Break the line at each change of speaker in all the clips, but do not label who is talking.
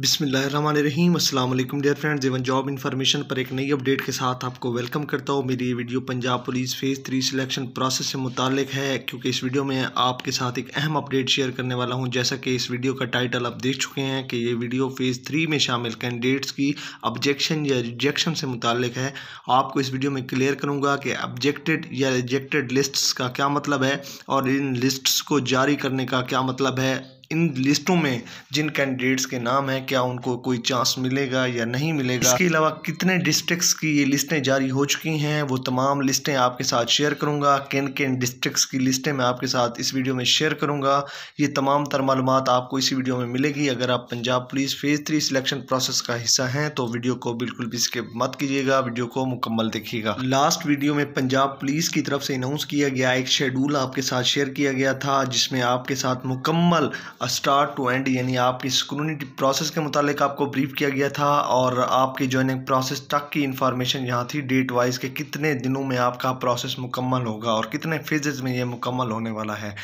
बिसमीम अल्लाम dear friends A one job information पर एक नई अपडेट के साथ आपको वेलकम करता हूँ मेरी ये video Punjab police phase three selection process से मुतल है क्योंकि इस वीडियो में आपके साथ एक अहम अपडेट शेयर करने वाला हूँ जैसा कि इस वीडियो का टाइटल आप देख चुके हैं कि ये वीडियो फ़ेज़ थ्री में शामिल कैंडिडेट्स की ऑब्जेक्शन या रिजेक्शन से मुतल है आपको इस वीडियो में क्लियर करूँगा कि ऑब्जेक्टेड या रिजेक्टेड लिस्ट का क्या मतलब है और इन लिस्ट्स को जारी करने का क्या मतलब है इन लिस्टों में जिन कैंडिडेट्स के नाम हैं क्या उनको कोई चांस मिलेगा या नहीं मिलेगा इसके अलावा कितने डिस्ट्रिक्ट्स की ये लिस्टें जारी हो चुकी हैं वो तमाम लिस्टें आपके साथ शेयर करूंगा किन किन डिस्ट्रिक्ट्स की लिस्टें मैं आपके साथ इस वीडियो में शेयर करूंगा ये तमाम तर मालूम आपको इसी वीडियो में मिलेगी अगर आप Punjab police phase three selection process का हिस्सा हैं तो वीडियो को बिल्कुल भी स्किप मत कीजिएगा वीडियो को मुकम्मल देखिएगा लास्ट वीडियो में पंजाब पुलिस की तरफ से अनाउंस किया गया एक शेड्यूल आपके साथ शेयर किया गया था जिसमें आपके साथ मुकम्मल स्टार्ट टू एंड यानी आपकी स्क्रूनी प्रोसेस के मुतालिक आपको ब्रीफ किया गया था और आपकी ज्वाइनिंग प्रोसेस तक की इन्फॉर्मेशन यहाँ थी डेट वाइज के कितने दिनों में आपका प्रोसेस मुकम्मल होगा और कितने फेजेज़ में ये मुकम्मल होने वाला है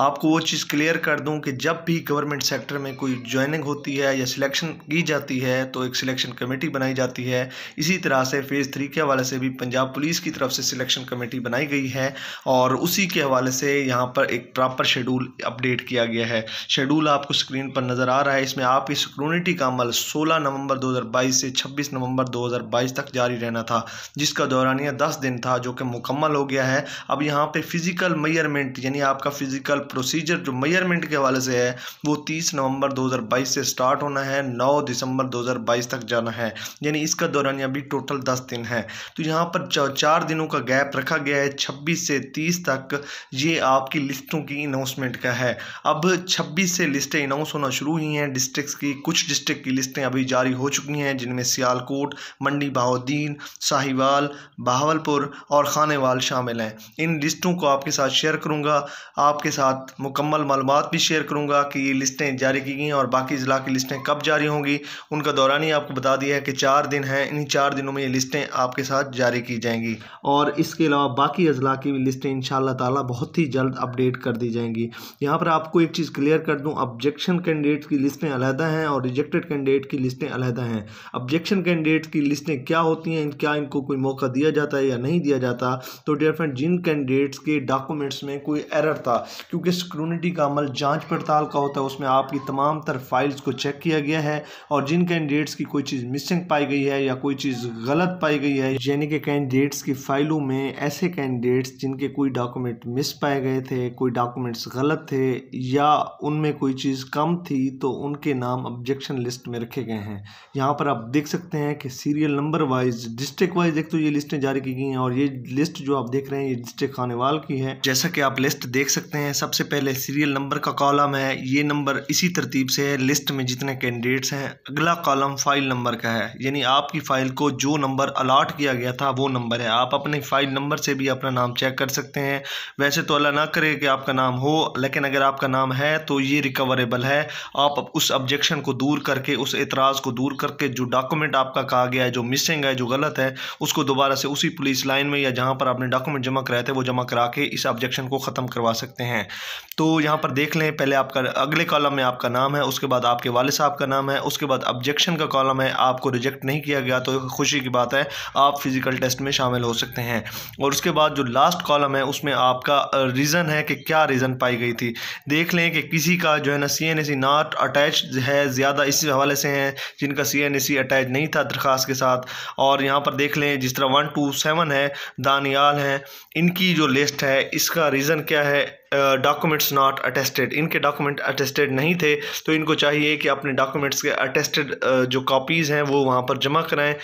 आपको वो चीज़ क्लियर कर दूं कि जब भी गवर्नमेंट सेक्टर में कोई ज्वाइनिंग होती है या सिलेक्शन की जाती है तो एक सिलेक्शन कमेटी बनाई जाती है इसी तरह से फ़ेज़ थ्री के हवाले से भी पंजाब पुलिस की तरफ से सिलेक्शन कमेटी बनाई गई है और उसी के हवाले से यहाँ पर एक प्रॉपर शेड्यूल अपडेट किया गया है शेड्यूल आपको स्क्रीन पर नज़र आ रहा है इसमें आपकी सिक्योरिटी का अमल सोलह नवंबर दो से छब्बीस नवंबर दो तक जारी रहना था जिसका दौरानिया दस दिन था जो कि मुकम्मल हो गया है अब यहाँ पर फिज़िकल मैयरमेंट यानी आपका फिज़िकल प्रोसीजर जो मेयरमेंट के हवाले से है वो तीस नवंबर 2022 से स्टार्ट होना है 9 दिसंबर 2022 तक जाना है यानी इसका दौरान अभी टोटल 10 दिन है तो यहाँ पर चार दिनों का गैप रखा गया है छब्बीस से तीस तक ये आपकी लिस्टों की अनाउंसमेंट का है अब छब्बीस से लिस्टें अनाउंस होना शुरू हुई हैं डिस्ट्रिक्स की कुछ डिस्ट्रिक्ट की लिस्टें अभी जारी हो चुकी हैं जिनमें सियालकोट मंडी बहाउद्दीन साहिवाल बहावलपुर और खानेवाल शामिल हैं इन लिस्टों को आपके साथ शेयर करूँगा आपके साथ साथ मुकम्मल मालूम भी शेयर करूँगा कि ये लिस्टें जारी की गई हैं और बाकी ज़िला की लिस्टें कब जारी होंगी उनका दौरान ही आपको बता दिया है कि चार दिन हैं इन्हीं चार दिनों में ये लिस्टें आपके साथ जारी की जाएंगी और इसके अलावा बाकी अजला की भी लिस्टें इन ताला बहुत ही जल्द अपडेट कर दी जाएंगी यहाँ पर आपको एक चीज़ क्लियर कर दूँ ऑब्जेक्शन कैंडिडेट की लिस्टें अलहदा हैं और रिजेक्टेड कैंडिडेट की लिस्टें अलहदा हैं ऑब्जेक्शन कैंडिडेट की लिस्टें क्या होती हैं क्या इनको कोई मौका दिया जाता है या नहीं दिया जाता तो डियर फ्रेंड जिन कैंडिडेट्स के डॉक्यूमेंट्स में कोई एरर था क्योंकि क्योंकि स्क्रूनिटी का अमल जांच पड़ताल का होता है उसमें आपकी तमाम तर फाइल्स को चेक किया गया है और जिन कैंडिडेट्स की कोई चीज़ मिसिंग पाई गई है या कोई चीज़ गलत पाई गई है यानी कि कैंडिडेट्स की फाइलों में ऐसे कैंडिडेट्स जिनके कोई डॉक्यूमेंट मिस पाए गए थे कोई डॉक्यूमेंट्स गलत थे या उनमें कोई चीज़ कम थी तो उनके नाम ऑब्जेक्शन लिस्ट में रखे गए हैं यहाँ पर आप देख सकते हैं कि serial number wise district wise एक तो ये लिस्टें जारी की गई हैं और ये लिस्ट जो आप देख रहे हैं ये डिस्ट्रिक्ट खानेवाल की है जैसा कि आप लिस्ट देख सकते हैं सब सबसे पहले सीरियल नंबर का कॉलम है ये नंबर इसी तरतीब से है लिस्ट में जितने कैंडिडेट्स हैं अगला कॉलम फ़ाइल नंबर का है यानी आपकी फ़ाइल को जो नंबर अलाट किया गया था वो नंबर है आप अपने फ़ाइल नंबर से भी अपना नाम चेक कर सकते हैं वैसे तो अल्लाह ना करे कि आपका नाम हो लेकिन अगर आपका नाम है तो ये रिकवरेबल है आप उस ऑब्जेक्शन को दूर करके उस एतराज़ को दूर करके जो डॉक्यूमेंट आपका कहा गया है जो मिसिंग है जो गलत है उसको दोबारा से उसी पुलिस लाइन में या जहाँ पर आपने डॉक्यूमेंट जमा कराए थे वो जमा करा के इस ऑब्जेक्शन को ख़त्म करवा सकते हैं तो यहाँ पर देख लें पहले आपका अगले कॉलम में आपका नाम है उसके बाद आपके वाले साहब का नाम है उसके बाद ऑब्जेक्शन का कॉलम है आपको रिजेक्ट नहीं किया गया तो खुशी की बात है आप फिज़िकल टेस्ट में शामिल हो सकते हैं और उसके बाद जो लास्ट कॉलम है उसमें आपका रीज़न है कि क्या रीज़न पाई गई थी देख लें कि किसी का जो है ना C N A C not attach है ज़्यादा इसी हवाले से हैं जिनका सी एन ए सी अटैच नहीं था दरख्वास्त के साथ और यहाँ पर देख लें जिस तरह वन टू सेवन है दानियाल हैं इनकी जो लिस्ट है इसका रीज़न क्या है डॉक्यूमेंट्स नॉट अटेस्टेड इनके डॉक्यूमेंट अटेस्टेड नहीं थे तो इनको चाहिए कि अपने डॉक्यूमेंट्स के अटेस्टेड जो कॉपीज़ हैं वो वहाँ पर जमा कराएं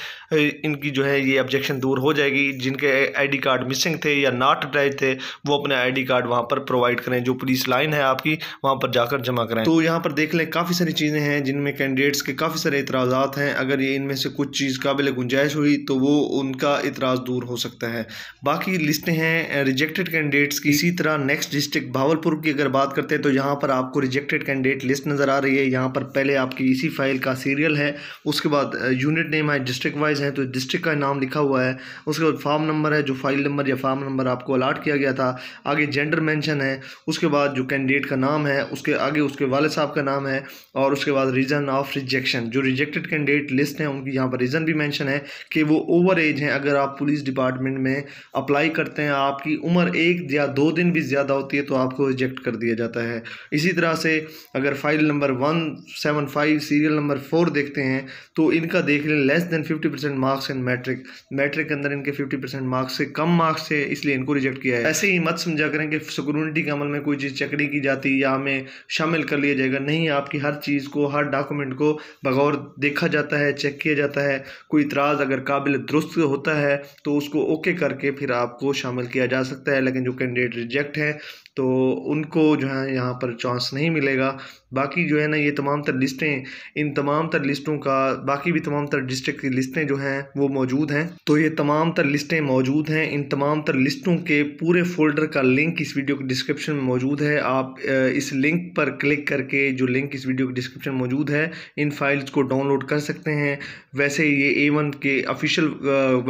इनकी जो है ये ऑब्जेक्शन दूर हो जाएगी जिनके आईडी कार्ड मिसिंग थे या नॉट ड्राइव थे वो अपने आईडी कार्ड वहाँ पर प्रोवाइड करें जो पुलिस लाइन है आपकी वहाँ पर जाकर जमा करें तो यहाँ पर देख लें काफ़ी सारी चीज़ें हैं जिनमें कैंडिडेट्स के काफ़ी सारे इतराज़ा हैं अगर ये इनमें से कुछ चीज़ काबिल गुंजाइश हुई तो वो उनका इतराज़ दूर हो सकता है बाकी लिस्टें हैं रिजेक्टेड कैंडिडेट्स की इसी तरह नेक्स्ट डिस्ट्रिक्ट डिस्ट्रिक्ट भावलपुर की अगर बात करते हैं तो यहाँ पर आपको रिजेक्टेड कैंडिडेट लिस्ट नज़र आ रही है यहाँ पर पहले आपकी इसी फाइल का सीरियल है उसके बाद यूनिट नेम है डिस्ट्रिक्ट वाइज है तो डिस्ट्रिक्ट का नाम लिखा हुआ है उसके बाद फार्म नंबर है जो फाइल नंबर या फार्म नंबर आपको अलाट किया गया था आगे जेंडर मैंशन है उसके बाद जो कैंडिडेट का नाम है उसके आगे उसके वाले साहब का नाम है और उसके बाद रीज़न ऑफ रिजेक्शन जो रिजेक्टेड कैंडिडेट लिस्ट हैं उनकी यहाँ पर रीज़न भी मैंशन है कि वो ओवर एज हैं अगर आप पुलिस डिपार्टमेंट में अप्लाई करते हैं आपकी उम्र एक या दो दिन भी ज़्यादा होती है तो आपको रिजेक्ट कर दिया जाता है इसी तरह से अगर file number one seven five serial number four देखते हैं तो इनका देख लें less than fifty percent marks in matric matric के अंदर इनके फिफ्टी परसेंट मार्क्स से कम मार्क्स थे इसलिए इनको रिजेक्ट किया है ऐसे ही मत समझा करें कि सिक्योरिटी के अमल में कोई चीज़ चकड़ी की जाती या हमें शामिल कर लिया जाएगा नहीं आपकी हर चीज़ को हर डॉक्यूमेंट को बगौर देखा जाता है चेक किया जाता है कोई इतराज़ अगर काबिल दुरुस्त होता है तो उसको ओके करके फिर आपको शामिल किया जा सकता है लेकिन जो कैंडिडेट रिजेक्ट हैं तो उनको जो है यहाँ पर चांस नहीं मिलेगा बाकी जो है ना ये तमाम तर लिस्टें इन तमाम तर लिस्टों का बाकी भी तमाम तर डिस्ट्रिक्ट की लिस्टें जो हैं वो मौजूद हैं तो ये तमाम तर लिस्टें मौजूद हैं इन तमाम तर लिस्टों के पूरे फोल्डर का लिंक इस वीडियो के डिस्क्रिप्शन में मौजूद है आप इस लिंक पर क्लिक करके जो लिंक इस वीडियो के डिस्क्रिप्शन में मौजूद है इन फाइल्स को डाउनलोड कर सकते हैं वैसे ये ए वन के ऑफिशियल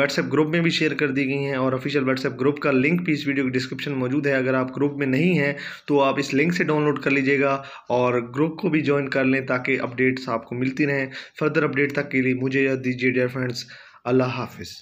व्हाट्सएप ग्रुप में भी शेयर कर दी गई हैं और ऑफिशियल व्हाट्सएप ग्रुप का लिंक भी इस वीडियो के डिस्क्रिप्शन मौजूद है अगर आप ग्रुप में नहीं हैं तो आप इस लिंक से डाउनलोड कर लीजिएगा और ग्रुप को भी ज्वाइन कर लें ताकि अपडेट्स आपको मिलती रहें फर्दर अपडेट तक के लिए मुझे याद दीजिए डियर फ्रेंड्स अल्लाह हाफिज़